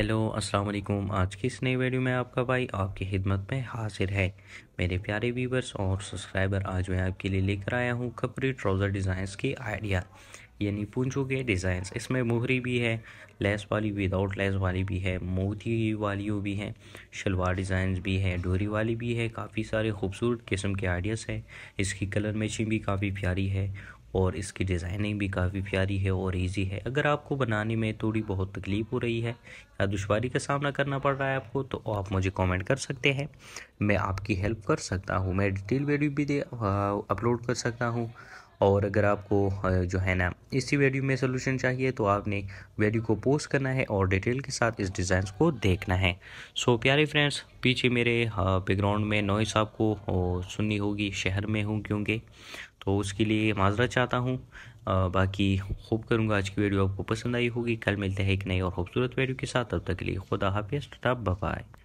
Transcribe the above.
hello अस्सलाम वालेकुम आज की इस नई वीडियो में आपका भाई आपकी खिदमत में हाजिर है मेरे प्यारे व्यूवर्स और सब्सक्राइबर आज मैं आपके लिए लेकर आया हूँ खपरी ट्राउज़र डिज़ाइंस की आइडिया यानी पूछो के डिज़ाइंस इसमें मोहरी भी है लेस वाली विदाउट लेस वाली भी है मोती वाली भी हैं शलवार डिज़ाइंस भी है डोरी वाली भी है काफ़ी सारे खूबसूरत किस्म के आइडियाज़ हैं इसकी कलर मैचिंग भी काफ़ी प्यारी है और इसकी डिज़ाइनिंग भी काफ़ी प्यारी है और इजी है अगर आपको बनाने में थोड़ी बहुत तकलीफ़ हो रही है या दुशारी का सामना करना पड़ रहा है आपको तो आप मुझे कमेंट कर सकते हैं मैं आपकी हेल्प कर सकता हूँ मैं डिटेल वीडियो भी दे अपलोड कर सकता हूँ और अगर आपको जो है ना इसी वीडियो में सोल्यूशन चाहिए तो आपने वीडियो को पोस्ट करना है और डिटेल के साथ इस डिज़ाइन को देखना है सो प्यारे फ्रेंड्स पीछे मेरे बैकग्राउंड में नॉइस आपको सुननी होगी शहर में हूँ क्योंकि तो उसके लिए माजरा चाहता हूँ बाकी खूब करूँगा आज की वीडियो आपको पसंद आई होगी कल मिलते हैं एक नई और खूबसूरत वीडियो के साथ तब तक के लिए खुदा हाफिज़ तब बाय